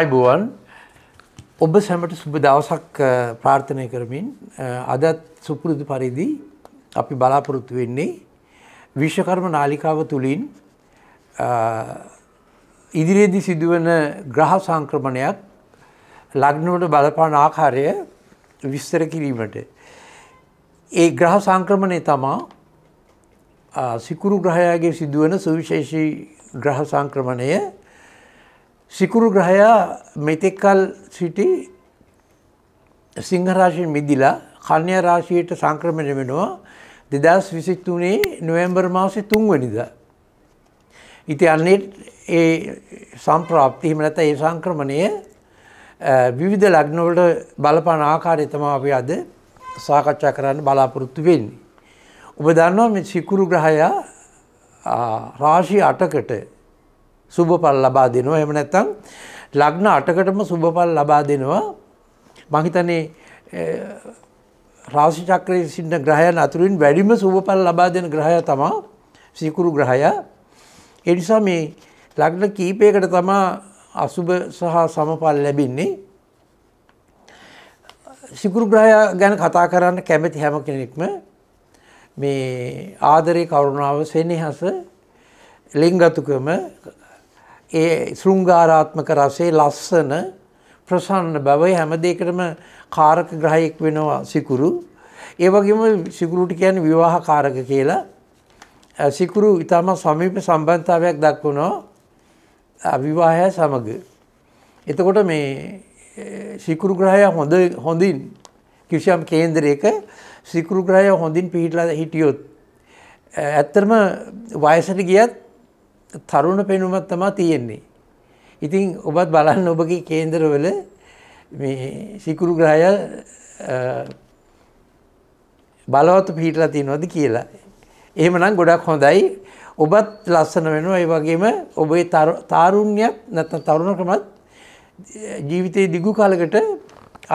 ආයිබුවන් ඔබ සැමට සුබ දවසක් ප්‍රාර්ථනය කරමින් අදත් සුපුරුදු පරිදි අපි බලාපොරොත්තු වෙන්නේ විශ්වකර්ම නාලිකාව තුළින් ඉදිරියේදී සිදුවන ග්‍රහ සංක්‍රමණයක් ලග්නවලට බලපාන ආකාරය විස්තර කිරීමට ඒ ග්‍රහ සංක්‍රමණය තමා සිකුරු ග්‍රහයාගේ සිදුවන සුවිශේෂී ග්‍රහ සංක්‍රමණය සිකුරු ග්‍රහයා මෙතෙක්කල් සිටි සිංහරාශයෙන් මිදිලා කන්‍ය රාශියයට සංක්‍රමණය වෙනවා දෙදස් විසිත්තුනේ නොවම්බර් මාසේ තුන්වනිද. ඉති අන්නේ ඒ සම්ප්‍රාප්තිහිම නැත ඒ සංක්‍රමණය විවිධ ලග්නවලට බලපාන ආකාරය තමා අපි අද සාකච්ඡා කරන්න බලාපොරොත්තු වෙන්නේ. ඔබ දන්නවා මේ සිකුරු ග්‍රහයා රාශි අටකට සුභඵල ලබා දෙනවා එහෙම නැත්නම් ලග්න 8කටම සුභඵල ලබා දෙනවා මම හිතන්නේ රාශි චක්‍රයේ සිටින ග්‍රහයන් අතුරින් වැඩිම සුභඵල ලබා දෙන ග්‍රහය තමයි සීකුරු ග්‍රහය. ඒ නිසා මේ ලග්න කීපයකට තමයි අසුභ සහ සමඵල ලැබෙන්නේ. සිකුරු ග්‍රහය ගැන කතා කරන්න කැමති හැම කෙනෙක්ම මේ ආදරේ කරුණාව සෙනෙහස ලිංගතුකම ඒ සෘංගාරාත්මක රසේ ලස්සන ප්‍රසන්න බවයි හැම දෙයකටම කාරක ග්‍රහයෙක් වෙනවා සිකුරු. ඒ වගේම සිකුරුට කියන්නේ විවාහ කාරක කියලා. සිකුරු ඊටම සමීප සම්බන්ධතාවයක් දක්වනවා විවාහය සමග. එතකොට මේ සිකුරු ග්‍රහය හොඳ හොඳින් කිසියම් කේන්දරයක සිකුරු ග්‍රහය හොඳින් පිහිටලා හිටියොත් ඇත්තටම වයසට ගියත් තරුණ පෙනුමත් තමා තියෙන්නේ. ඉතින් ඔබත් බලන්න ඔබගේ කේන්දරවල සිකුරු ග්‍රහය බලවත් පිහිටලා තියෙනවද කියලා. එහෙම නම් ගොඩක් හොඳයි ඔබත් ලස්සන වෙනවා ඒ වගේම ඔබේ තාරුණ්‍යයක් නැත්නම් තරුණකමත් ජීවිතයේ දිගු කාලයකට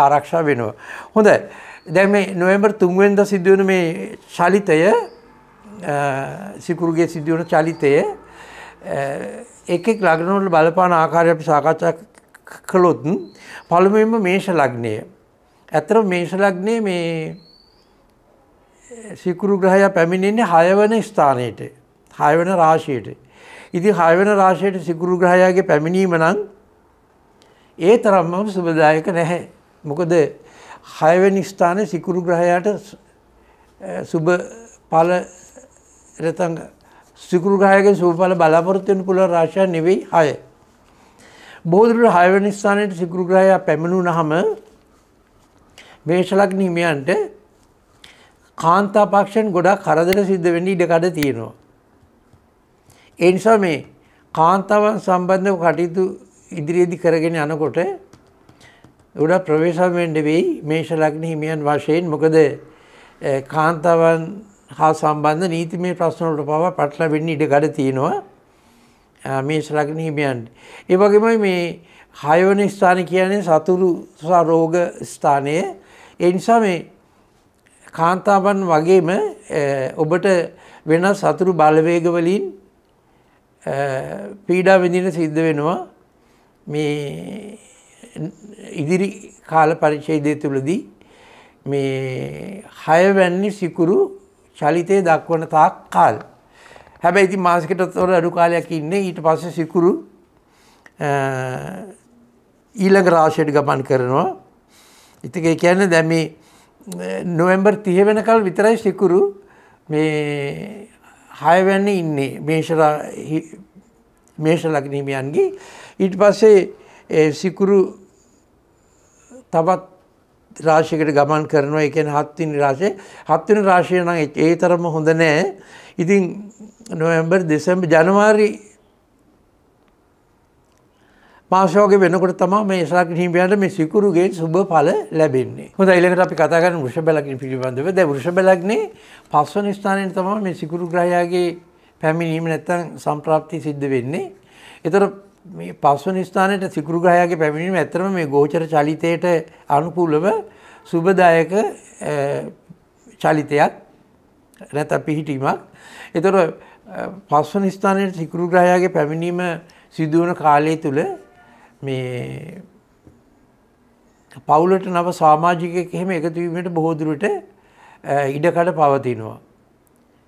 ආරක්ෂා වෙනවා. හොඳයි. දැන් මේ නොවැම්බර් 3 වෙනිදා සිදුවෙන මේ චලිතය සිකුරුගේ සිදුවන චලිතය එකෙක් ලගනවල බලපාන ආකාරය අපි සාකච්ඡා කළොත් පළමුවෙන්ම මේෂ ලග්නය. ඇත්තට මේෂ ලග්නය මේ සිකුරු ග්‍රහය පැමිණෙන්නේ හයවන ස්ථානයට. හයවන රාශියට. ඉතින් හයවන රාශියට සිකුරු ග්‍රහයාගේ පැමිණීම නම් ඒ තරම්ම සුබදායක නැහැ. මොකද හයවැනි ස්ථානයේ සිකුරු ග්‍රහයාට සුබ ඵල රතංග සිකුරුගායක සූපල බලාපොරොත්තුවෙන් පුළුවන් රාශිය නෙවෙයි හය. බෝධුරට හයවැනි ස්ථානයට සිකුරුග්‍රහය පැමිණුනහම මේෂලග්නීමයන්ට කාන්තාපක්ෂෙන් ගොඩක් කරදර සිද්ධ වෙන්න ඉඩකඩ තියෙනවා. ඒ නිසා මේ කාන්තාවන් සම්බන්ධව කටයුතු ඉදිරියේදී කරගෙන යනකොට ගොඩක් ප්‍රවේශම් වෙන්න වෙයි මේෂ ලග්න හිමියන් වශයෙන් මොකද කාන්තාවන් හා සම්බන්ධ නීතිමය ප්‍රශ්නවලට පවා පටලවෙන්න ඉඩ ගඩ තියෙනවා මේ ශ්‍රගනීමයන්. ඒ වගේම මේ හයවන ස්ථාන කියන්නේ සතුරු රෝග ස්ථානය ඒ නිසා මේ කාන්තාවන් වගේම ඔබට වෙන සතුරු බලවේගවලින් පීඩා විඳින සිද්ධ වෙනවා මේ ඉදිරි කාල පරිච්ඡේදය තුළදී මේ හයවැන්නේ සිකුරු චලිතය දක්වන තාක් කාල්. හැබැයි ඉති මාසිකට තොර අඩු කාලයක් ඉන්නේ ඊට පස්ස සිකුරු ඊළඟ රාශයට ගමන් කරනවා. ඉතික කියන්න දැම නොවම්බර් තිය වෙනකල් විතරයි සිකුරු මේ හයවැන්න ඉන්නේ මේෂ ලගනීමයන්ගේ ඊට පස්සේ සිකුරු තවත් රාශියකට ගමන් කරනවා ඒ කියන්නේ හත්වෙනි රාශිය හත්වෙනි රාශිය නම් ඒ තරම හොඳ නෑ ඉතින් නොවැම්බර් දෙසැම්බර් ජනවාරි මාසයෝගේ වෙනකොට තමයි මේ ඉස්ලාකින් හිමියන්ට මේ සිකුරුගේ සුබ ඵල ලැබෙන්නේ. හොඳයි ඊළඟට අපි කතා කරන්නේ වෘෂභ ලග්න පිළිබඳව. දැන් වෘෂභ ලග්නේ පස්වන ස්ථානයේ තමයි මේ සිකුරු ග්‍රහයාගේ පැමිණීම නැත්තම් සම්ප්‍රාප්තිය සිද්ධ වෙන්නේ. ඒතර මේ පස්වන ස්ථානයට සිකුරු ග්‍රහයාගේ පැමිණීම ඇතරම මේ ගෝචර චලිතයට අනුකූලව සුබදායක චලිතයක් නැත පිහිටීමක්. එතොර පස්වන ස්ථානයට සිකුරු ග්‍රහයාගේ පැමිණීම සිදුවන කාලය තුළ මේ පවුලට නව සාමාජිකයක් එහෙම එකතුවීමට බොහෝදුරට ඉඩකඩ පවතිනවා.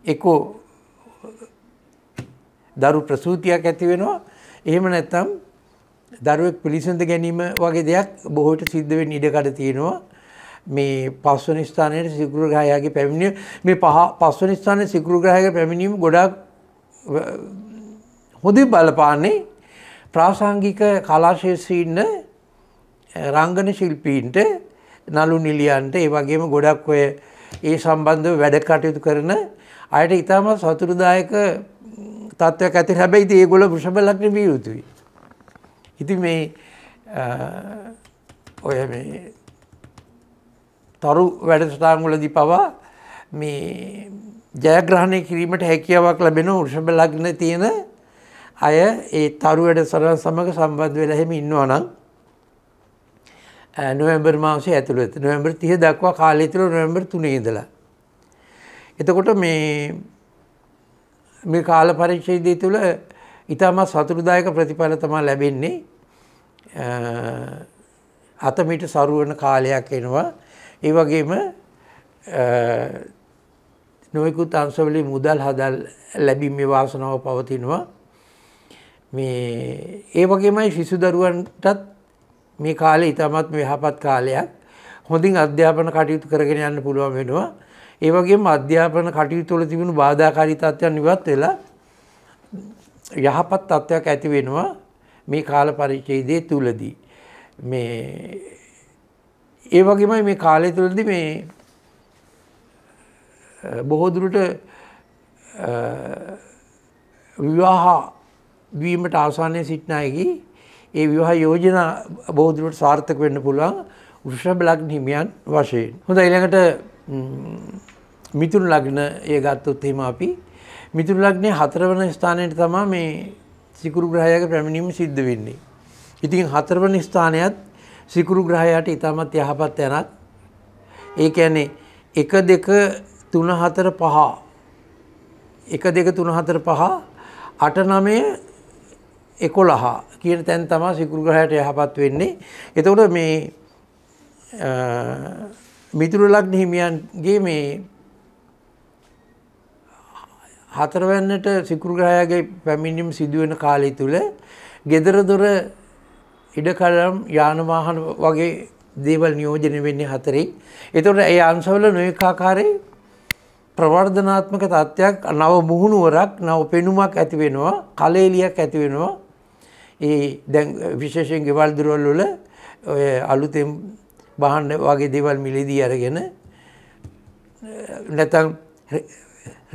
එකෝ දරු ප්‍රසූතියක් ඇති වෙනවා එහෙම නැත්තම් දරුවෙක් පිළිසඳ ගැනීම වගේ දෙයක් බොහෝට සිද්ධවෙන් ඉඩකඩ තියෙනවා මේ පස්වන ස්ථානයට සිකුරු ග්‍රහයාගේ පැමිණිය මේ පහ පස්වන ස්ථානය සිකුරු ග්‍රහයක පැමිණීම ගොඩක් හොඳින් බලපාන්නේ ප්‍රාසංගික කලාශේෂී ඉන්න රංගන ශිල්පීන්ට නලු නිලියන්ට ඒ වගේම ගොඩක් ඔය ඒ සම්බන්ධව වැඩ කටයුතු කරන අයට ඉතාමත් සතුරුදායක තත්ත්වයක් ඇති හැබැයි ඒගොල ෘෂභ ලග්න විය යුතුයි. ඉති මේ ඔය තරු වැඩසටාංගුලදී පවා මේ ජයග්‍රහණය කිරීමට හැකියාවක් ලැබෙන උෘෂභ ලග්න තියෙන අය ඒ තරු වැඩ සරන් සමඟ සම්බන්ධ වෙලා හෙම ඉන්නවා නම් නොවැම්බර් මාසේ ඇතුළත නොවැම්බර් තිය දක්වා කාලය තුළ නොවැම්බර් තුනේ ඉඳලා. එතකොට මේ මේ කාල පරිච්ඡේදය තුළ ඉතාමත් සතුරුදායක ප්‍රතිඵල තමා ලැබෙන්නේ අතමිට සරුවන කාලයක් එනවා ඒ වගේම නොයකුත් අංශවලි මුදල් හදල් ලැබින් මේ වාසනාව පවතිනවා මේ ඒ වගේමයි ශිසු දරුවන්ටත් මේ කාලේ ඉතාමත් යහපත් කාලයක් හොඳින් අධ්‍යාපන කටයුතු කරගෙන යන්න පුළුවන් වෙනවා ඒවගේ අධ්‍යාපන කටයුතු තුළ තිබුණු බාධාකාරිතත්වයන් නිවත් වෙලා යහපත් තත්ත්වයක් ඇති වෙනවා මේ කාල පරිච්ඡේදයේ තුලදී මේ ඒ වගේමයි මේ කාලය තුලදී මේ බොහෝ දුරට විවාහ වීමට ආසන්නයේ සිටින අයගේ ඒ විවාහ යෝජනා බොහෝ දුරට සාර්ථක වෙන්න පුළුවන් වෘෂභ ලග්න හිමියන් වශයෙන්. හොඳයි ඊළඟට මිතුරු ලග්න ඒ ගත්තොත් එහෙම අපි මිතුරු ලග්නේ හතරවන ස්ථානයට තමයි මේ සිකුරු ග්‍රහයාගේ පැමිණීම සිද්ධ වෙන්නේ. ඉතින් හතරවන ස්ථානයත් සිකුරු ග්‍රහයාට ඊටමත් යහපත් යනක්. ඒ කියන්නේ 1 2 3 4 5 1 2 3 4 5 8 9 11 කියන තැන තමයි සිකුරු ග්‍රහයට යහපත් වෙන්නේ. එතකොට මේ මිතුරු ලග්න හිමියන්ගේ මේ හතරවැන්නට සිකුරුග්‍රහයාගේ පැමිණිම් සිදුවෙන කාලය තුළ ගෙදර දොර ඉඩකරම් යානවාහන වගේ දේවල් නියෝජනය වෙන්නේ හතරෙක්. එතොට ඒ අන්සවල නොයකාකාරේ ප්‍රවර්ධනාත්මක තත්ත්වයක් නව මුහුණුවරක් නව පෙනුමක් ඇතිවෙනවා කලේලියක් ඇතිවෙනවා ඒ දැන් විශේෂෙන් ගෙවල් දුරල්ලොල ඔය අලුතෙම් බහන්න වගේ දෙවල් මිලදී අරගෙන නැතන්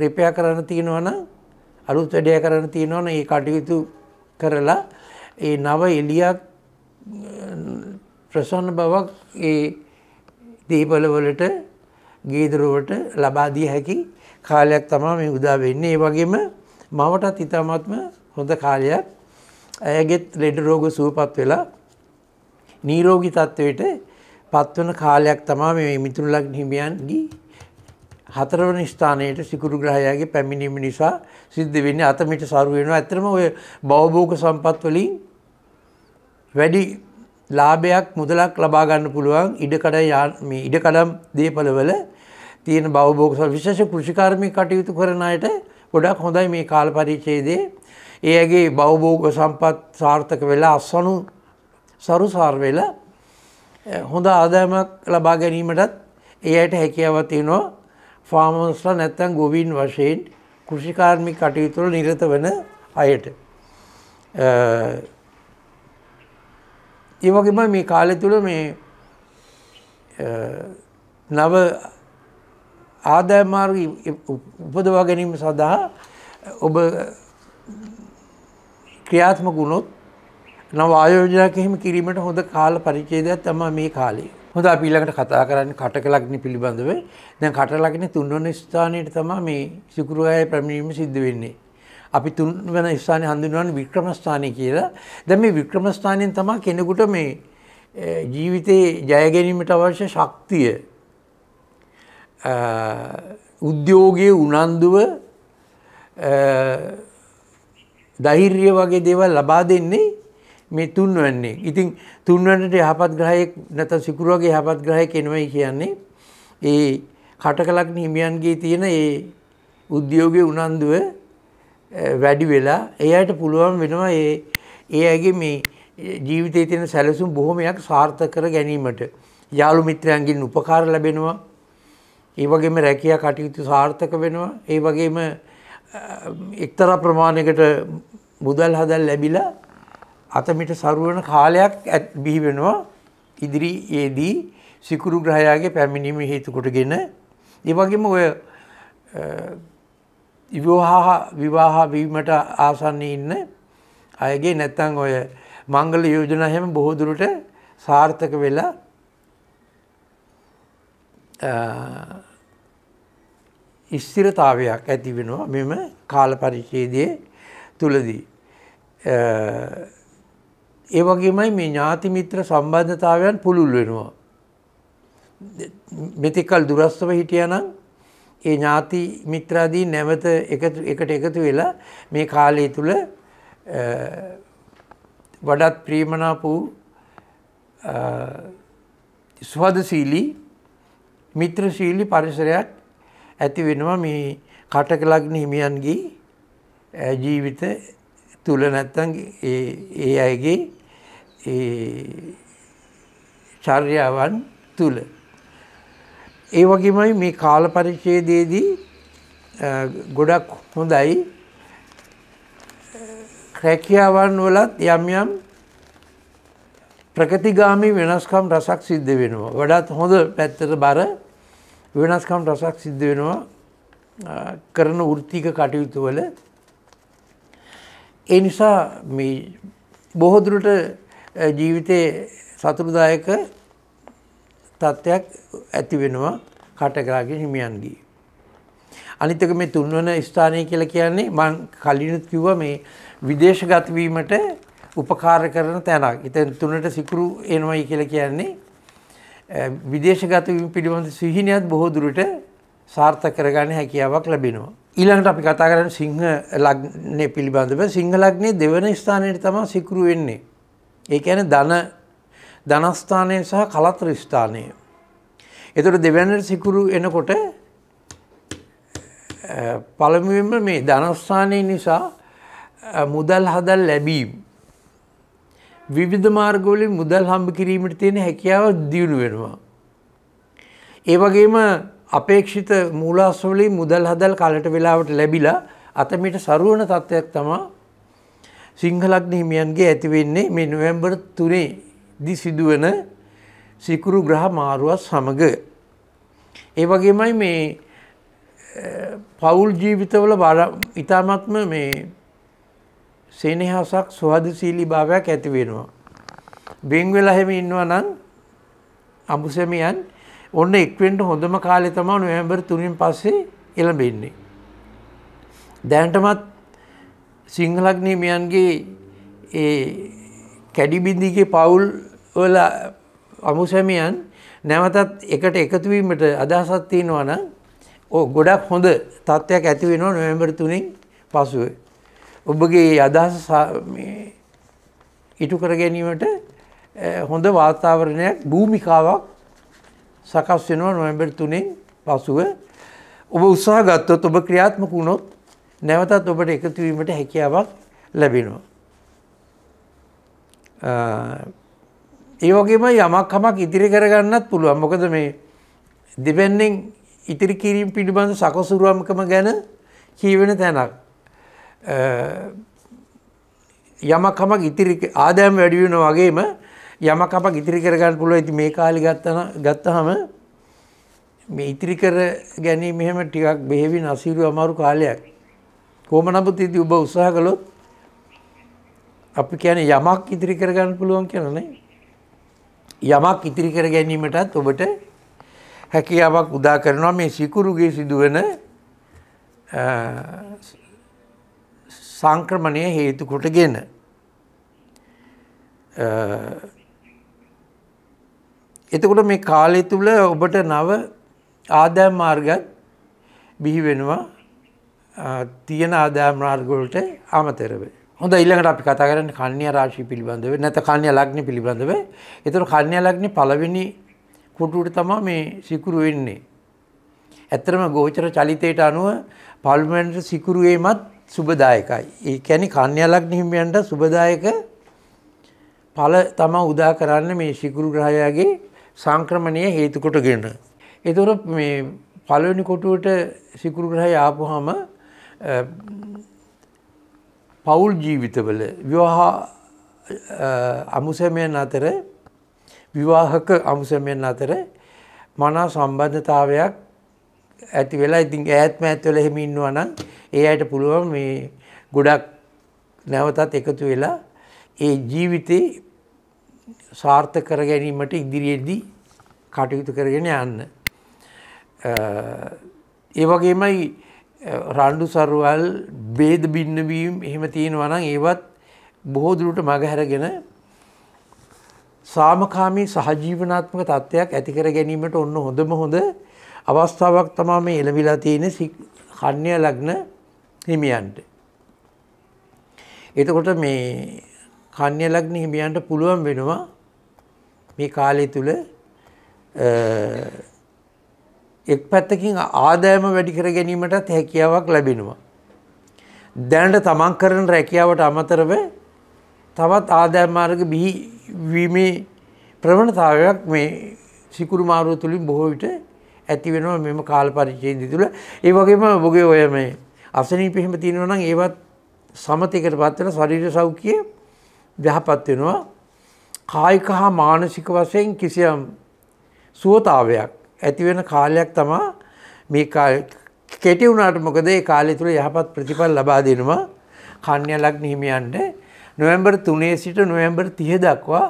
රිපයා කරන්න තියෙනවන අලුත් වැඩය කරන්න තියෙනවන ඒ කටයුතු කරලා ඒ නව එලියක් ප්‍රසන්න බවක් ඒ දීපලවලට ගේදරුවට ලබාදිය හැකි කාලයක් තමා මේ උදා වෙන්නේ ඒ වගේම මවටත් ඉතාමත්ම හොඳ කාලයක් ඇයගෙත් ලෙඩ රෝග සුවපත් වෙලා නීරෝගී තත්ත්වයට පත්වන කාලයක් තමා මේ මිතුරුලක් හිමියන්ගේ හතරවන ස්ථානයට සිකුරු ග්‍රහයාගේ පැමිණීම නිසා සිද්ධ වෙන්නේ අතමිට සරු වෙනවා. ඇත්තටම ඔය භවභෝග සම්පත් වලින් වැඩි ලාභයක් මුදලක් ලබා ගන්න පුළුවන් ඉඩකඩ මේ ඉඩකඩම් දේපළවල තියෙන භවභෝග විශේෂ කෘෂිකාර්මික කටයුතු කරන අයට ගොඩක් හොඳයි මේ කාල පරිච්ඡේදයේ ඒ ඇගේ භවභෝග සම්පත් සාර්ථක වෙලා අස්වනු සරුසාර වෙලා හොඳ ආදායමක් ලබා ගැනීමටත් ඒ අයට හැකියාවක් තියෙනවා ෆාමස්ලා නැත්තන් ගොවීන් වශයෙන් කෘෂිකාර්මි කටයුතුවල නිරත වන අයට. ඒවගේම මේ කාලෙ තුළ මේ නව ආදායමාර්ග උපදවා ගැනීම සඳහා ඔබ ක්‍රියාත්ම ගුණොත් නව ආයෝජනයක් එහෙම කිරීමට හොඳ කාල පරිචේදයක් තම මේ කාලේ. හොඳ අපි ඊළඟට කතා කරන්නේ කටකලග්නි පිළිබඳව. දැන් කටලග්නි තුන්වන ස්ථානයේ තමයි මේ සිකුරුගායේ පැමිණීම සිද්ධ වෙන්නේ. අපි තුන්වන ස්ථානේ හඳුන්වන්නේ වික්‍රම ස්ථානය කියලා. දැන් මේ වික්‍රම ස්ථානයෙන් තමයි කෙනෙකුට මේ ජීවිතේ ජය ගැනීමට අවශ්‍ය ශක්තිය උද්‍යෝගයේ උනන්දුව ධෛර්යය වගේ දේවල් ලබා දෙන්නේ මේ තුන්වන්නේ. ඉතින් තුන්වන්නට යහපත් ග්‍රහයෙක් නැත්නම් සිකුරුවගේ යහපත් ග්‍රහයෙක් එනවයි කියන්නේ ඒ කටකලක් හිමියන්ගේ තියෙන ඒ උද්‍යෝගයේ උනන්දුව වැඩි වෙලා එයාට පුළුවන් වෙනවා ඒ ඒ ඇගේ මේ ජීවිතයේ තියෙන සැලසුම් බොහොමයක් සාර්ථක කර ගැනීමට යාළු මිත්‍රයන්ගෙන් උපකාර ලැබෙනවා. ඒ වගේම රැකියා කටයුතු සාර්ථක වෙනවා. ඒ වගේම එක්තරා ප්‍රමාණයකට මුදල් හදල් ලැබිලා අතමිට සරුවන කාලයක් බිහි වෙනවා ඉදිරියේදී සිකුරු ග්‍රහයාගේ පැමිණීම හේතුකොටගෙන ඒවගේම ඔය ඉවහා විවාහවීමට ආසන්න ඉන්න අයගේ නැත්තං ඔය මංගල යෝජනා හැම බොහෝදුරට සාර්ථක වෙලා ඉස්තිරතාවයක් ඇති වෙනවා මෙම කාල පරිච්ඡේදයේ තුලදී ඒ වගේමයි මේ ඥාති මිත්‍ර සම්බන්ධතාවයන් පුළුල් වෙනවා. මෙතෙකල් දුරස්තව හිටියනම් ඒ ඥාති මිත්‍රාදී නැවත එකට එකතු වෙලා මේ කාලය තුල වඩත් ප්‍රීමනාප වූ ස්වදශීලී මිත්‍රශීලී පරිසරයක් ඇති වෙනවා මේ කටක ලග්න හිමියන්ගේ ජීවිත තුල නැත්තම් ඒ අයගේ චර්යාවන් තුළ. ඒ වගේමයි මේ කාල පරිච්ඡේදයේදී ගොඩක් හොඳයි රැකියාවන් වලත් යම් යම් ප්‍රගතිගාමි වෙනස්කම් රසක් සිද්ධ වෙනවා. වඩාත් හොඳ පැත්තට බර වෙනස්කම් රසක් සිද්ධ වෙනවා කරන වෘත්තික කටයුතු වල. ඒ නිසා මේ බොහෝදුරට ජීවිතයේ සතුරුදායක තත්ත්වයක් ඇති වෙනවා කටකරාගේ හිමියන්ගේ. අනිතක මේ තුන්වන ස්ථානය කියලා කියන්නේ මං කලිනුත් කිව්ව මේ විදේශගතවීමට උපකාර කරන තැනක්. ඉතින් තුනට සිකුරු එනවයි කියලා කියන්නේ විදේශගතවීම පිළිබඳ සිහිනයත් බොහෝ දුරට සාර්ථක කරගන්න හැකියාවක් ලැබෙනවා. ඊළඟට අපි කතා කරන්නේ සිංහ ලග්නය පිළිබඳව. සිංහ ලග්නයේ දෙවන ස්ථානයේ තමයි සිකුරු වෙන්නේ. ඒ කියන්නේ ධන ධනස්ථානය සහ කලතර ස්ථානය. ඒතර දෙවැන්නට සිකුරු එනකොට පළමුවෙන්ම මේ ධනස්ථානය නිසා මුදල් හදල් ලැබීම් විවිධ මාර්ගවලින් මුදල් හම්බ කිරීමට තියෙන හැකියාව දියුණු වෙනවා. ඒ වගේම අපේක්ෂිත මූලාස්වලින් මුදල් හදල් කලට වෙලාවට ලැබිලා අතමිට සරුවන තත්ත්වයක් තමා සිංහලක් හිමියන්ගේ ඇතිවෙන්නේ මේ නොවැම්බර් තුනේ දි සිදුවන සිකුරු ග්‍රහ මාරුවත් සමඟ. ඒ වගේමයි මේ පවුල් ජීවිතවල ඉතාමත්ම මේ සේනහසක් ස්වාදශීලි භාවයක් ඇතිවෙනවා. බෙංවෙලා හැම ඉන්නවා නම් අඹුසැමියන් ඔන්න එක්වෙන්ට හොඳම කාලෙ තමා නොවැම්බර් තුනින් පස්සේ එළඹෙන්නේ. දැනටමත් සිංහලක්නීමයන්ගේ ඒ කැඩිබිඳිගේ පවුල් වල අමුසැමියන් නැවතත් එකට එකතුවීමට අදහසත් තියෙනවා නම් ඕ ගොඩක් හොඳ තත්ත්වයක් ඇති වෙනවා නොවැම්බර් 3න් පසුව. ඔබගේ අදහස ඉටු කර ගැනීමට හොඳ වාතාවරණයක් භූමිකාවක් සකස් වෙනවා නොවැම්බර් 3න් පසුව. ඔබ උත්සාහ ගත්තොත් ඔබ ක්‍රියාත්මක වුණොත් නැවතත් ඔබට එකතුවීමට හැකියාවක් ලැබෙනවා. ඒෝගේම යමක් හමක් ඉදිරි කරගන්නත් පුළුවන් මොකද මේ දෙවැන්නෙන් ඉතිරි කිරීම් පිළිබඳ සකසුරුවමකම ගැන කීවෙන තැනක්. යමකමක් ඉතිරි ආදෑම් වැඩිවෙන වගේම යමකමක් ඉතිරි කරගන්න පුළුව ඇති මේ කාලි ගත්තන ගත්තහම මේ ඉතිරි කර ගැනීම මෙහෙම ටිකක් බෙහෙවි නසිරු අමාරු කාලයක්. කෝම නමුත් ඉති ඔබ උත්සාහ කළොත් අපි කියන යමක් ඉතිරි කරගන්න පුළුවන් කියලනේ යමක් ඉතිරි කර ගැනීමටත් ඔබට හැකියාවක් උදා කරනවා මේ සිකුරුගේ සිදුවන සංක්‍රමණය හේතු කොටගෙන එතකොට මේ කාලය තුළ ඔබට නව ආදෑම් මාර්ගත් බිහි වෙනවා තියෙන ආදාමරාර්ගොලට අමතරව. හොඳ ඉල්ලකට අපි කතා කරන්න කන්‍ය රාශි පිළිබඳව නැත කන්‍ය ලග්න පිළිබඳව. එතකොට කන්‍ය ලග්න පළවෙනි කොටුවට තමයි මේ සිකුරු වෙන්නේ. ඇත්තම ගෝචර චලිතයට අනුව පල්මෙන්ට සිකුරු වීමත් සුබදායකයි. ඒ කියන්නේ කන්‍ය ලග්න හිමියන්ට සුබදායක ඵල තමයි උදා කරන්න මේ සිකුරු ග්‍රහයාගේ සංක්‍රමණය හේතු කොටගෙන. ඒතර මේ පළවෙනි කොටුවට සිකුරු ග්‍රහය ආපුවාම පවුල් ජීවිතවල විවාහා අමුසමයන් අතර විවාහක අමුසමයන් අතර මනා සම්බන්ධතාවයක් ඇති වෙලා ඉතින් ඈත්ම ඇත්වල හෙම ඉන්නවා නම් ඒ අයට පුළුවන් මේ ගොඩක් නැවතත් එකතු වෙලා ඒ ජීවිතේ සාර්ථ කර ගැනීමට ඉදිරියේදී කටයුතු කරගෙන යන්න. ඒ වගේමයි රණ්ඩු සරුවල් බේද බින්නවීම් එහෙම තියෙනවනම් ඒවත් බොහෝදුරට මගහැරගෙන සාමකාමී සහජීවනාත්මක තත්ත්වයක් ඇතිකර ගැනීමට ඔන්න හොඳම හොඳ අවස්ථාවක් තමා මේ එළවිලා තියෙන කන්‍ය ලග්න හිමියන්ට. එතකොට මේ කන්‍ය ලග්න හිමියන්ට පුළුවන් වෙනවා මේ කාලය තුළ එක් පැත්තකින් ආදායම වැඩි කර ගැනීමටත් හැකියාවක් ලැබෙනවා. දැනට තමන් කරන රැකියාවට අමතරව තවත් ආදායම් මාර්ග බිහිවීමේ ප්‍රවණතාවයක් මේ සිකුරු මාරුව තුළින් බොහෝ විට ඇති වෙනවා මෙම කාල පරිච්ඡේදය තුළ. ඒ වගේම ඔබගේ ඔය මේ අසනීප එහෙම තියෙනවා නම් ඒවත් සමතයකටපත් වෙලා ශරීර සෞඛ්‍යය යහපත් වෙනවා. කායික හා මානසික වශයෙන් කිසියම් සුවතාවයක් ඇති වෙන කාලයක් තමා මේ කෙටි වුණාට මොකද ඒ කාලය තුළ යහපත් ප්‍රතිඵල ලබා දෙනවා කන්‍ය ලග්න හිමියන්ට නොවැම්බර් 3 සිට නොවැම්බර් 30 දක්වා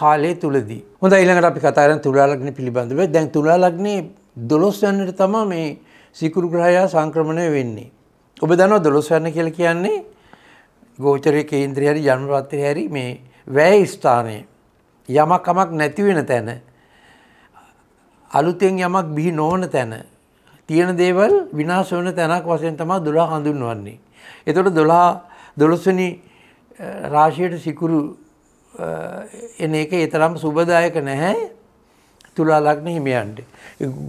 කාලය තුලදී. හොඳයි ඊළඟට අපි කතා කරන තුලා ලග්න පිළිබඳව. දැන් තුලා ලග්නේ 12 වෙනිට තමයි මේ සිකුරු ග්‍රහයා සංක්‍රමණය වෙන්නේ. ඔබ දන්නවා 12 වෙනි කියලා කියන්නේ ගෝචරයේ කේන්ද්‍රය හරි ජන්මපත්‍රය හරි මේ වැය ස්ථානයේ යමක් කමක් නැති වෙන තැන අලුතෙන් යමක් බිහි නොවන තැන තියෙන දේවල් විනාශ වන තැනක් වශයෙන් තමා දොලා හඳුන්වන්නේ. එතොට දොලා දොළොස්සනි රාශයට සිකුරු එන එක එතරම් සුබදායක නැහැ තුලාලක්න හිමියන්ට.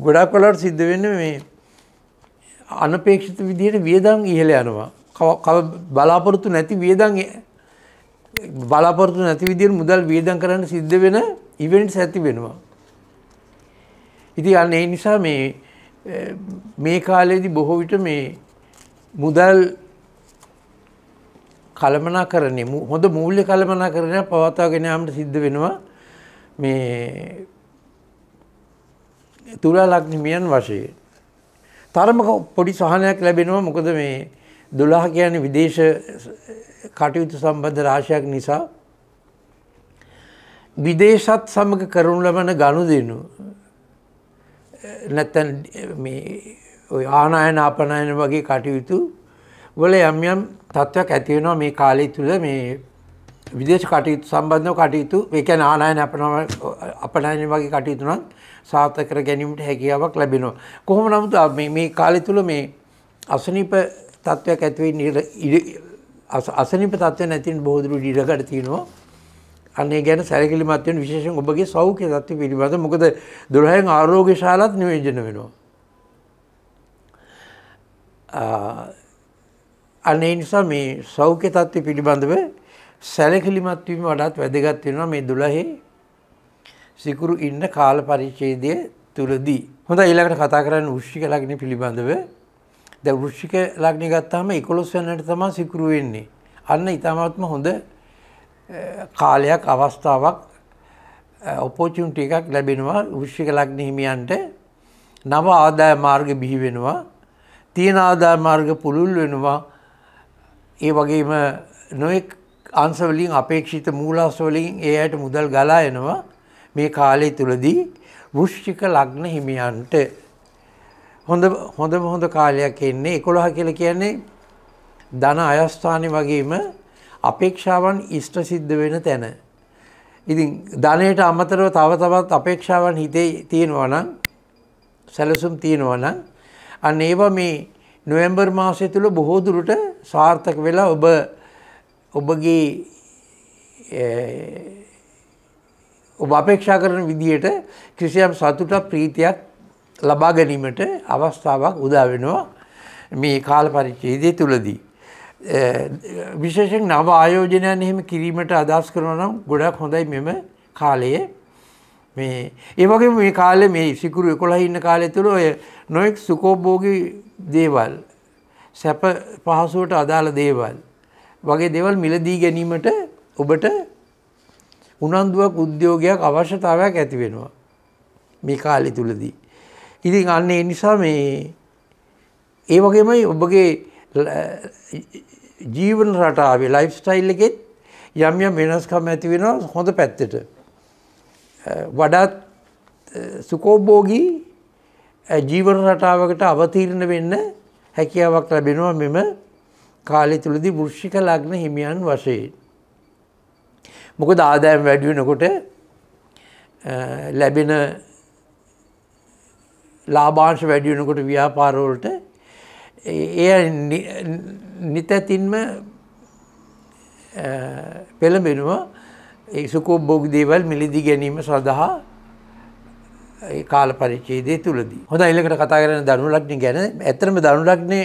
ගොඩක් කොලට සිද්ධ වෙන්න මේ අනපේක්ෂිත විදිහයට වියදං ඉහල යනවා. බලාපොරොත්තු නැති වියදං බලාපොරොත්තු නැති විදිර මුදල් වියදං කරන්න සිද්ධ වෙන ඉවෙන්ට් ඇති වෙනවා. ඉති අන්න ඒ නිසා මේ මේ කාලයේදි බොහෝ විට මේ මුදල් කළමනා කරන්නේ හොඳ මූල්‍ය කළමනා කරන පවත්වාගෙනයාමට සිද්ධ වෙනවා මේ තුලා ලක්නිමියන් වශයෙන්. තරමක පොඩි සහනයක් ලැබෙනවා මොකද මේ දොලාහ කියන විදේශ කටයුතු සම්බන්ධ රාශයක් නිසා විදේශත් සමග කරුණු ලබන ගණු දෙනු නැත්තැන් ඔය ආනායන අපනයන වගේ කටයුතු වල යම් යම් තත්ත්වයක් ඇතිවෙනවා මේ කාලය තුළ මේ විදේශ කටයුතු සම්බන්ධව කටයුතු එකැන ආනායන අපනම අපනයන වගේ කටයුතුනම් සාර්ථක කර ගැනීමට හැකියාවක් ලැබෙනවා. කොහොම නමුත් මේ කාලය තුළ මේ අසනීප තත්ත්වයක් ඇතිවෙන් අසනීප තත්ත්වය නැතින් බෝදුරු ඩිඩකට තියෙනවා අන්නේ ගැන සැලකිලිමත් වෙන විශේෂයෙන් ඔබගේ සෞඛ්‍ය තත්ත්වය පිළිබඳ මොකද 12න් ආරෝග්‍ය ශාලාත් නියෝජනය වෙනවා. අනේ නිසා මේ සෞඛ්‍ය තත්ත්වය පිළිබඳව සැලකිලිමත් වීම වඩාත් වැදගත් වෙනවා මේ 12 සිකුරු ඉන්න කාල පරිච්ඡේදය තුලදී. හොඳයි ඊළඟට කතා කරන්න වෘශ්චික ලග්න පිළිබඳව. දැන් වෘශ්චික ලග්න ගත්තාම 11 වෙනිදාට තමයි සිකුරු වෙන්නේ. අන්න ඊටමත්ම හොඳ කාලයක් අවස්ථාවක් ඔපෝචුන්ටි එකක් ලැබෙනවා විශ්ික ලග්න හිමියන්ට නව ආදාය මාර්ග බිහි වෙනවා තියෙන ආදාය මාර්ග පුළුල් වෙනවා ඒ වගේම නොයෙක් අංශවලින් අපේක්ෂිත මූලාස්වලින් ඒ අයට මුදල් ගලා එනවා මේ කාලය තුළදී වෘෂ්ටික ලග්න හිමියන්ට හොඳ හොඳම හොඳ කාලයක් එන්නේ එකොළහ කියල කියන්නේ ධන අයස්ථානය වගේම අපේක්ෂාවන් ඉෂ්ට සිද්ධ වෙන තැන. ඉතින් ධනයට අමතරව තව තවත් අපේක්ෂාවන් හිතේ තියෙනවා නම් සැලසුම් තියෙනවා නම් අන්න ඒවා මේ නොවැම්බර් මාසය තුළ බොහෝ දුරට සාර්ථක වෙලා ඔබ ඔබගේ ඔබ අපේක්ෂා කරන විදියට කිසියම් සතුටක් ප්‍රීතියක් ලබා ගැනීමට අවස්ථාවක් උදා වෙනවා මේ කාල පරිච්ඡේදය තුලදී විශේෂෙන් නව ආයෝජනයන් එහෙම කිරීමට අදහස් කරන නම් ගොඩක් හොඳයි මෙම කාලය මේ ඒවගේ මේ කාලෙ මේ සිකුරු එකොළ ඉන්න කාලය තුළ ඔය නොයෙක් සුකෝබෝගි දේවල් සැප පහසුවට අදාළ දේවල් වගේ දෙවල් මිලදී ගැනීමට ඔබට උනන්දුවක් උද්‍යෝගයක් අවශ්‍යතාවයක් ඇති වෙනවා මේ කාලෙ තුළදී. ඉතින් අන්න ඒ නිසා මේ ඒ වගේමයි ඔබගේ ජීවන රටාවේ ලයිෆ් ස්ටයිල් එකෙත් යම් යම් වෙනස්කම් ඇති වෙනවා හොඳ පැත්තට. වඩාත් සුකෝබෝගී ජීවන රටාවකට අවතීරණ වෙන්න හැකියාවක් ලැබෙනවා මෙම කාලය තුළදී වෘෂ්ික ලග්න හිමියන් වශයෙන්. මොකද ආදායම් වැඩි වෙනකොට ලැබෙන ලාභාංශ වැඩි වෙනකොට ව්‍යාපාරවලට එය නිතැතින්ම පෙළඹෙනුව ඒසුකෝ බෝග දේවල් මිලිදි ගැනීම සඳහා කාල පරිච්චේදේ තුළදී හොඳ එල්ලකට කතා කරන දනු ලක්්නි ගැන ඇතරම දනු ලක්නේ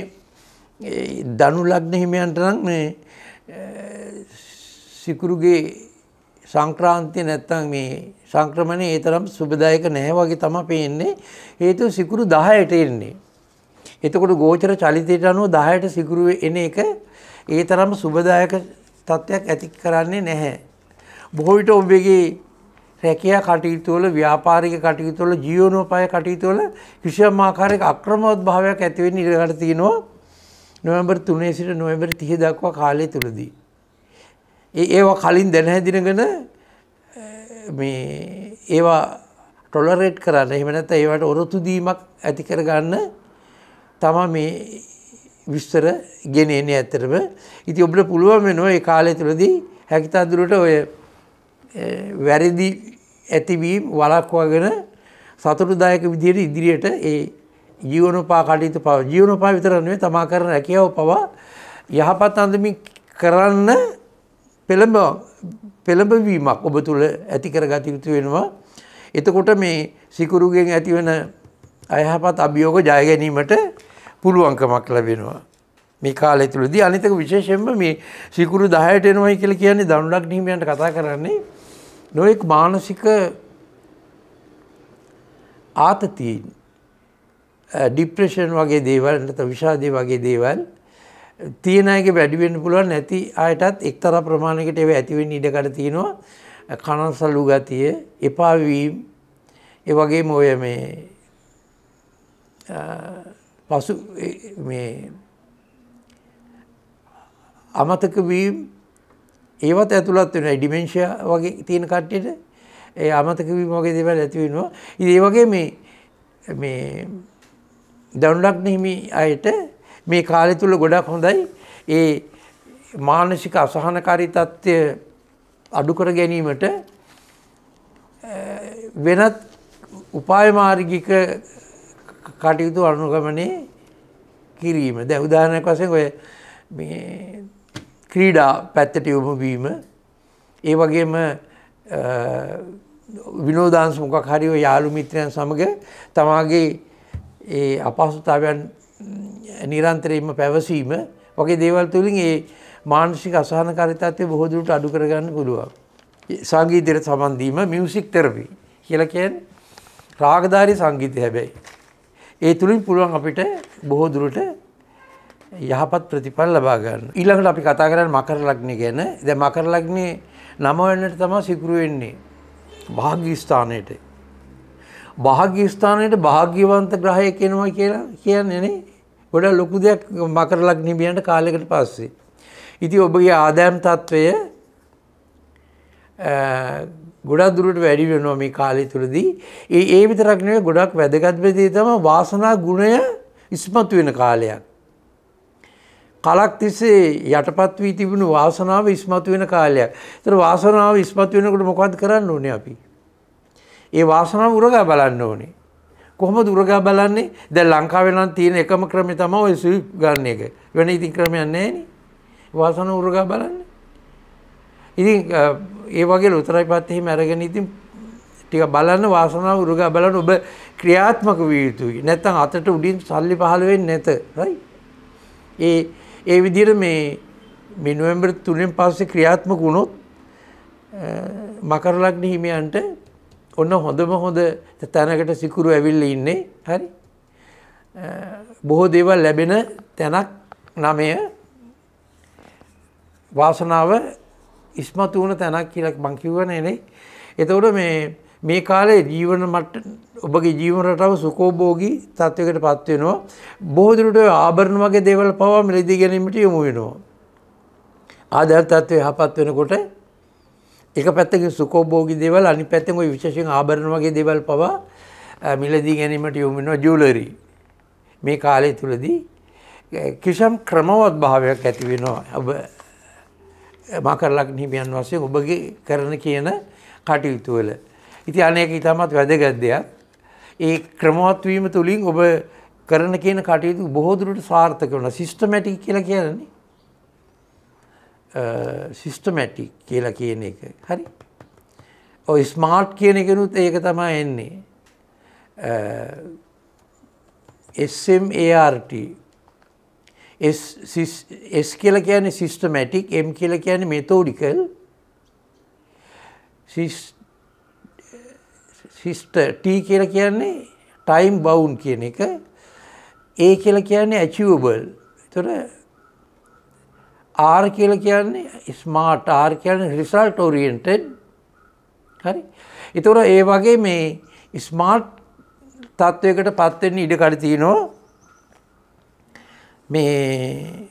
දනු ලක්න හිමියන්ට නම් මේ සිකුරුගේ සංක්‍රාන්තිය නැත්තං මේ සංක්‍රමණය ඒ තරම් සුබදායක නැහැ වගේ තම පේන්නේ හේතු සිකුරු දහයට එන්නේ එතකොට ගෝචර චලිතයට අනුව 10ට සිගුරු එන එක ඒ තරම් සුබදායක තත්ත්වයක් ඇති කරන්නේ නැහැ. බොහෝ විට ඔබගේ රැකියා කටයුතු වල ව්‍යාපාරික කටයුතු වල ජීවනෝපාය කටයුතු වල කිසියම් ආකාරයක අක්‍රමවත් භාවයක් ඇති වෙන්න ඉඩකට තියෙනවා නොවැම්බර් 3 සිට නොවැම්බර් 30 දක්වා කාලය තුලදී. ඒ ඒවා කලින් දැන හැඳිනගෙන මේ ඒවා ටොලරේට් කරන්න එහෙම නැත්නම් ඒවට ඔරොත්තු දීමක් ඇති කරගන්න තම මේ විස්තර ගෙනෙන ඇතරම ඉති ඔබට පුළුවන් වෙනවා ඒ කාලය තුළදී හැකිතාදුරට ඔය වැරදි ඇතිවීම් වලක්වාගෙන සතුටුදායක විදියට ඉදිරියට ඒ ජීවනපා කටයුතු පව ජීවනපා විතරන්නේ තමා කරන රැකියාව පවා යහපත් අඳමින් කරන්න පෙළඹ පෙළඹවීමක් ඔබ තුළ ඇති කරගත යුතු වෙනවා. එතකොට මේ සිකුරුගෙන් ඇතිවන අයහපත් අභියෝග ජයගැනීමට පුළුවන්කමක් ලැබෙනවා. මේ කාලය තුළදී අනිතක විශේෂයෙන්ම මේ සිකුරු දහයට එනවයි කියලා කියන්නේ දනුලක් නිහිමයන්ට කතා කරන්නේ නොයෙක් මානසික ආතතියින් ඩිප්‍රේෂන් වගේ දේවල් නැත්නම් විෂාදේ වගේ දේවල් තියෙන අයගේ වැඩි වෙන්න පුළුවන් නැති අයටත් එක්තරා ප්‍රමාණයකට ඒව ඇති වෙන්න ඉඩකඩ තියෙනවා කනසලු ගතිය එපා වීම ඒ වගේම ඔය මේ පසු මේ අමතක වීම් ඒවත් ඇතුළත් වෙන ඩිමෙන්ශය වගේ තියෙන කට්ටියට ඒ අමතක වීම වගේ දේවල් ඇතිවෙනවා ඉතින් ඒ වගේ මේ මේ දවුන්ඩක් හිමි අයට මේ කාලය තුල ගොඩක් හොඳයි ඒ මානසික අසහනකාරී තත්ත්වය අඩු කර ගැනීමට වෙනත් උපාය මාර්ගික කටයුතු අනුගමනය කිරීම දැ උදාහනයක් වසෙන් ඔය ක්‍රීඩා පැත්තට යොමුවීම ඒ වගේම විනෝදාන්ස මොකක් හරිෝ යාළු මිත්‍රයන් සමඟ තමාගේ ඒ අපහසුතාවයන් නිරන්තරයම පැවසීම වගේ දේවල් තුළින් ඒ මානසික අසාහනකාරිතත්වය බොහෝදුරට අඩු කරගන්න පුළුවන්. සංගීතයට සබන්දීම මියසික් තරවී කියලකෙන් රාගධාරි සංගීතය හැබැයි ඒ තුළින් පුළුවන් අපිට බොහෝ දුරට යහපත් ප්‍රතිඵල ලබා ගන්න. ඊළඟට අපි කතා කරන්නේ මකර ලග්නය ගැන. දැන් මකර ලග්නේ නම වෙන්නට තමයි සිකුරු වෙන්නේ. භාග්‍ය ස්ථානයේට. භාග්‍ය ස්ථානයේට භාග්‍යවන්ත ග්‍රහය කෙනවා කියලා කියන්නේ නේ. ගොඩක් ලොකු දෙයක් මකර ලග්නේ බියන්ට කාලයකට පස්සේ. ඉතින් ඔබගේ ආදායම් తත්වය ගොඩක් දුරට වැඩි වෙනවා මේ කාලය තුළදී ඒ ඒ විතරක් නෙවෙයි ගොඩක් වැදගත් වෙදී තමයි වාසනා ගුණය ඉස්මතු වෙන කාලයක් කලක් තිස්සේ යටපත් වී තිබුණු වාසනාව ඉස්මතු වෙන කාලයක්. ඒතර වාසනාව ඉස්මතු වෙනකොට මොකද්ද කරන්න ඕනේ අපි? ඒ වාසනාව උරගා බලන්න ඕනේ. කොහොමද උරගා බලන්නේ දැන් ලංකාවේ නම් තියෙන එකම ක්‍රමය තමයි ඔය ස්විප් ගන්න එක. වෙන ඉතින් ක්‍රමයක් නැහැ නේ. වාසන උරගා බලන්න. ඉතින් ඒ වගේ ලොතරයි පත් එහෙම අරගෙන ඉතින් ටික බලන්න වාසනාව උරුගා බලන්න ඔබ ක්‍රියාත්මක විය යුතුයි. නැත්නම් අතට උඩින් සල්ලි පහළ වෙන්නේ නැත. right? ඒ ඒ විදිහට මේ මේ නොවැම්බර් 3න් පස්සේ ක්‍රියාත්මක වුණොත් මකර ලග්න හිමියන්ට ඔන්න හොඳම හොඳ තැනකට සිකුරු ඇවිල්ලා ඉන්නේ. හරි? බොහෝ දේවල් ලැබෙන තැනක් නමය වාසනාව ඉස්මතු වුණ තැනක් කියලා මං කිව්වනේ නේ. එතකොට මේ මේ කාලේ ජීවන මට ඔබගේ ජීවන රටාව සුකෝභෝගී තත්වයකට පත් වෙනවා. බොහෝ දුරට ආභරණ වගේ දේවල් පවා මිලදී ගැනීමට යොමු වෙනවා. ආදාර තත්ත්වය යහපත් වෙනකොට එක පැත්තකින් සුකෝභෝගී දේවල් අනිත් පැත්තෙන් ওই විශේෂයෙන් ආභරණ වගේ දේවල් පවා මිලදී ගැනීමට යොමු වෙනවා ජුවලරි. මේ කාලය තුලදී කිසියම් ක්‍රමවත් භාවයක් ඇති වෙනවා. මකරලක් හිමියන් වස්සේ ඔබගේ කරන කියන කටයුතුවල. ඉති අනයක ඉතාමත් වැදගත් දෙයක්. ඒ ක්‍රමවත්වීම තුළින් ඔබ කරන කියන කටයුතු බොහෝදුරට සාර්ථක වන සිිස්ටමැටික් කියලා කියන්නේ සිිස්ටමැටික් කියලා කියන එක හරි ඔය ස්මාර්ට් කියන එකනුත් ඒක තමා එන්නේ SMART S කියල කියන සිිස්ටමැටික් එම් කියල කියන මෙතෝඩිකල් ට කියල කියන්නේ ටයිම් බවුන් කියන එක ඒ කියල කියන්නේ ඇචවබල් තොර ආර් කියල කියන්නේ ස්මාර්ට් ආර් කියන රිසල්ට ඔරියෙන්ටෙඩ් හරි එතොර ඒ වගේ මේ ස්මාර්ට් තත්ත්වයකට පත්වෙන්නේ ඉඩකඩ තියනවා මේ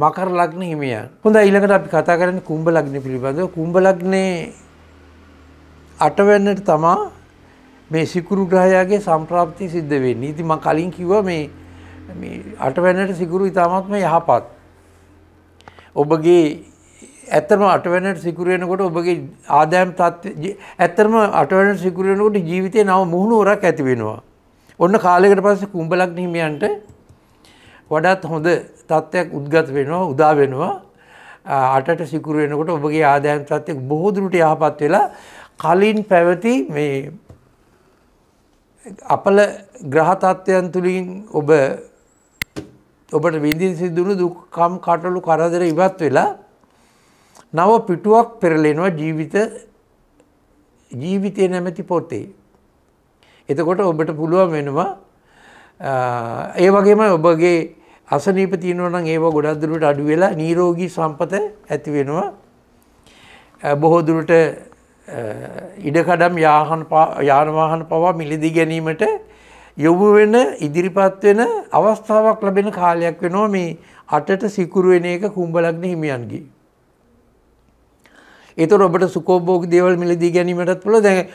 මකර ලග්න හිමියන් හොඳ ඊළඟට අපි කතා කරන්න කුම්ඹ ලග්න පිළිබඳව කුම්ඹ ලග්නේ අටවැන්නට තමා මේ සිකුරු ග්‍රහයාගේ සම්ප්‍රාප්ති සිද්ධ වෙන්නේ. ඉතින් මම කලින් කිව්වා මේ මේ අටවැන්නට සිකුරු ඊටමත්ම යහපත්. ඔබගේ ඇත්තම අටවැන්නට සිකුරු වෙනකොට ඔබගේ ආදායම් තත්ත්වය ඇත්තම අටවැන්නට සිකුරු වෙනකොට ජීවිතේ නව මුහුණුවරක් ඇති වෙනවා. ඔන්න කාලයකට පස්සේ කුම්බ ලග්න හිමියන්ට වඩත් හොඳ තත්ත්වයක් උද්ගත වෙනවා උදා වෙනවා අටට සිකුරු වෙනකොට ඔබගේ ආදායම් තත්ත්වයක් බොහෝදුරට යහපත් වෙලා කලින් පැවති මේ අපල ග්‍රහ තත්ත්වයන් තුලින් ඔබ ඔබට විඳින් සිදුණු දුක්කම් කටළු කරදර ඉවත් වෙලා නව පිටුවක් පෙරලෙනවා ජීවිත ජීවිතය නැමැති පොතේ. එතකොට ඔබට පුළුවන් වෙනවා ඒ වගේම ඔබගේ අසනීප තියෙනවනම් ඒවා ගොඩක් දුරට අඩු වෙලා නිරෝගී සම්පත ඇති වෙනවා. බොහෝ දුරට ඉඩකඩම් යාහන යාන වාහන පවා මිලදී ගැනීමට යොමු වෙන ඉදිරිපත් වෙන අවස්ථාවක් ලැබෙන කාලයක් වෙනවා මේ අටට සිකුරු වෙන එක කුම්බලග්න හිමියන්ගේ. ඒතර ඔබට සුකෝභෝග දේවල් මිලදී ගැනීමටත් පුළුවන්. දැන්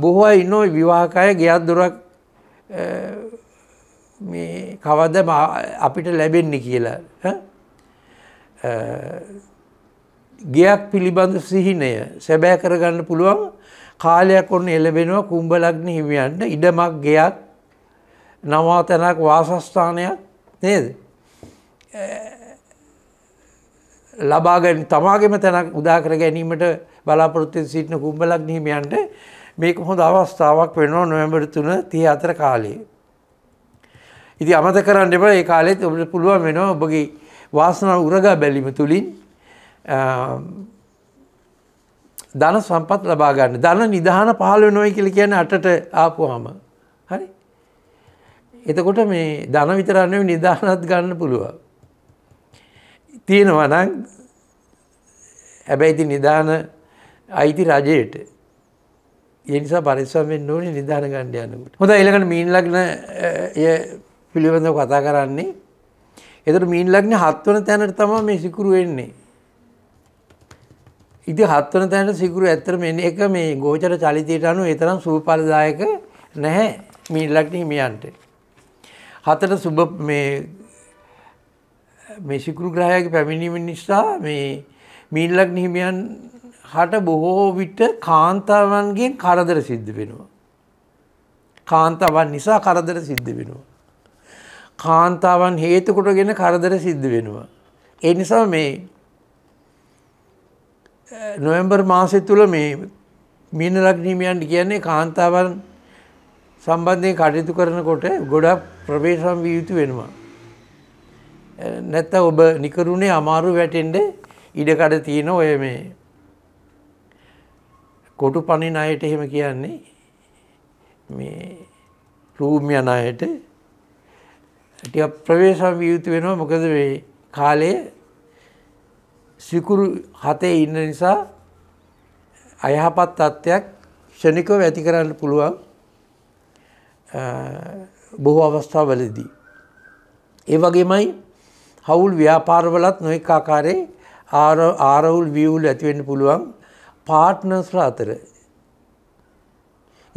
බොහෝ අය ඉන්නෝ විවාහකය ගෙයක් දොරක් මේ කවද අපිට ලැබෙන්නේ කියලා ගයක් පිළිබඳ සිහිනය සැබෑ කරගන්න පුළුවන් කාලයක් ඔන්න එලබෙනවා කුම්ඹලග්න හිමියන්ට ඉඩමක් ගයක් නවාතැනක් වාසස්ථානයක් නේද ලබාගැන තමාගේම තැනක් උදාකර ගැනීමට බලාපොරොත්තුෙන් සිටින කුම්ඹලක් නහිමියන්ට මේක හොඳ අවස්ථාවක් වෙනවා නොවැඹර තුන තිය අතර කාලයේ ඉති අමත කරන්න එප ඒ කාලෙත් ඔබට පුළුවන් වෙනවා ඔබගේ වාසනාව උරගා බැලීම තුළින් ධන සම්පත් ලබා ගන්න ධන නිධාන පහළ නොයි කියල කියන අටට ආපුහම හරි එතකොට මේ ධන විතරන්නේ නිධානත් ගන්න පුළුවන් තියෙනවා නම් හැබැයි ඉතින් නිධාන අයිති රජයට ඒ නිසා පරිස්සම් වෙන්න ඕනේ නිධාන ගන්න යනකොට හොඳයි ඊළඟට මීන ලග්න පිළිබඳව කතා කරන්නේ එතට මීන් ලග්න හත්වන තැනට තම මේ සිකුරු වෙන්නේ ඉති හත්වන තැනට සිකුරු ඇත්තර මෙ එක මේ ගෝචර චලිතයට අනු එතරම් සූපලදායක නැහැ මීන් ලක්න හිමියන්ට හතට සුබ මේ සිකුරු ග්‍රහයක පැමිණීම නිසා මේ මීන්ලක් නිහිමියන් හට බොහෝ විට කාන්තාවන්ගේ කරදර සිද්ධ වෙනවා. කාන්තාවන් නිසා කරදර සිද්ධ වෙනවා. කාන්තාවන් හේතුකොටගෙන කරදර සිද්ධ වෙනවා. ඒ නිසා මේ නොවැම්බර් මාසය තුළ මේ මීන ලග්නීමයන්ට කියන්නේ කාන්තාවන් සම්බන්ධයෙන් කටයුතු කරනකොට ගොඩක් ප්‍රවේශම් විය යුතු වෙනවා. නැත්ත ඔබ නිකරුණේ අමාරු වැටෙන්ඩ ඉඩකඩ තියෙන ඔය මේ කොටු පණින අයට එහෙම කියන්නේ මේ රූම් යන අයට ටික ප්‍රවේශම් යුතු වෙනවා මොකද මේ කාලයේ සිකුරු හතේ ඉන්න නිසා අයහපත් තත්ත්වයක් ෂණිකව ඇති කරන්න පුළුවන් බොහෝ අවස්ථාවලදී. ඒ වගේමයි හවුල් ව්‍යාපාරවලත් නොයෙක් ආකාරයේ ආරවුල් වියවුල් ඇතිවෙන්න පුළුවන් පාර්ට්නර්ස්ලා අතර.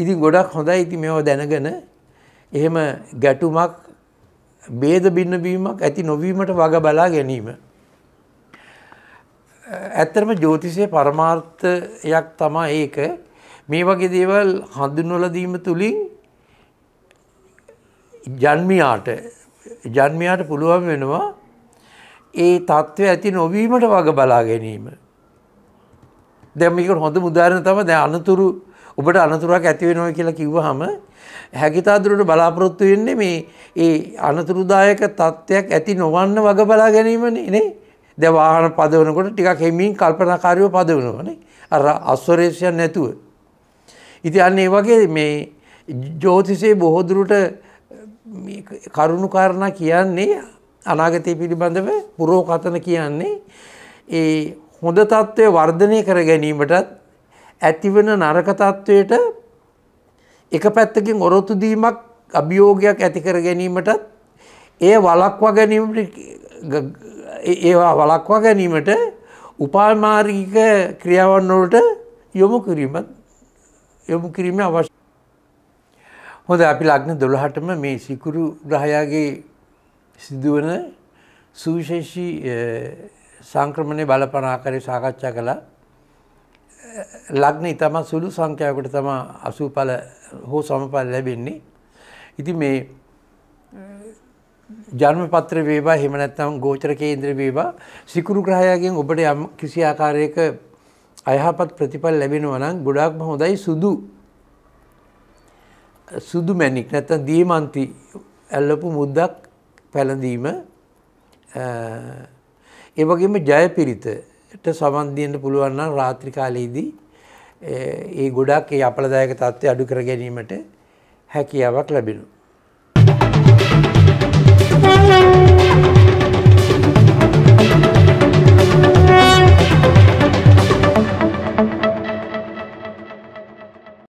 ඉතින් ගොඩක් හොඳයි ඉති මේව දැනගෙන එහෙම ගැටුමක් බේද බින්නවීමක් ඇති නොවීමට වග බලා ගැනීම. ඇත්තරම ජෝතිසය පරමාර්ථයක් තමා ඒක මේ වගේ දේවල් හඳුන්වලදීම තුළින් ජන්මයාට ජන්මයාට පුළුවන් වෙනවා ඒ තත්ත්වය ඇති නොවීමට වග බලා ගැනීම. දැමිකට හොඳ මුදාරණ තම දැ අනතුරු ඔබට අනතුරක් ඇතිවෙනොය කියලා කිව්වහම හැකිතාදුරට බලාපොරොත්තු වෙන්නේ මේ ඒ අනතුරුදායක තත්ත්වයක් ඇති නොවන්න වග බලා ගැනීමනේ නේ දැන් වාහන පදවනකොට ටිකක් හිමින් කල්පනාකාරීව පදවනවනේ අර අස්වරේෂයන් නැතුව ඉතින් අන්න ඒ වගේ මේ ජ්‍යෝතිෂයේ බොහෝ දුරට කරුණු කාරණා කියන්නේ අනාගතය පිළිබඳව පුරෝකතන කියන්නේ ඒ හොඳ තත්ත්වය වර්ධනය කර ගැනීමටත් ඇතිවන නරකතත්ත්වයට එක පැත්තකින් ඔරොතුදීමක් අභියෝගයක් ඇතිකර ගැනීමටත් ඒ වලක්වා ගැනීමට ඒවා වලක්වා ගැනීමට උපාමාර්ගික ක්‍රියාවන්නවලට යොමු කිරීමත් යොමු කිරීම අවශ්‍ය හොඳ අපි ලග්න දොළහටම මේ සිකුරු ග්‍රහයාගේ සිදුවන සුවිශේෂී සංක්‍රමණය බලපනාකරය සාකච්ඡා කළා ලග්න ඉතම සුළු සංඛ්‍යාවකට තම අසූඵල හෝ සමඵල ලැබෙන්නේ. ඉතින් මේ ජන්මපත්‍ර වේවා එහෙම නැත්නම් ගෝචර කේන්ද්‍ර වේවා සිකුරු ග්‍රහයාගෙන් ඔබට යම් කිසි ආකාරයක අයහපත් ප්‍රතිඵල ලැබෙනවා නම් ගොඩාක්ම හොඳයි සුදු සුදු මැණික් නැත්නම් දීමන්ති ඇල්ලපු මුද්දක් පැළඳීම ඒ වගේම ජයපිරිත ට සමන්දියන්න පුළුවන් නම් රාත්‍රි කාලයේදී ඒ ගොඩක් ඒ අපලදායක තත්ත්වය අඩු කර ගැනීමට හැකියාවක් ලැබෙනු.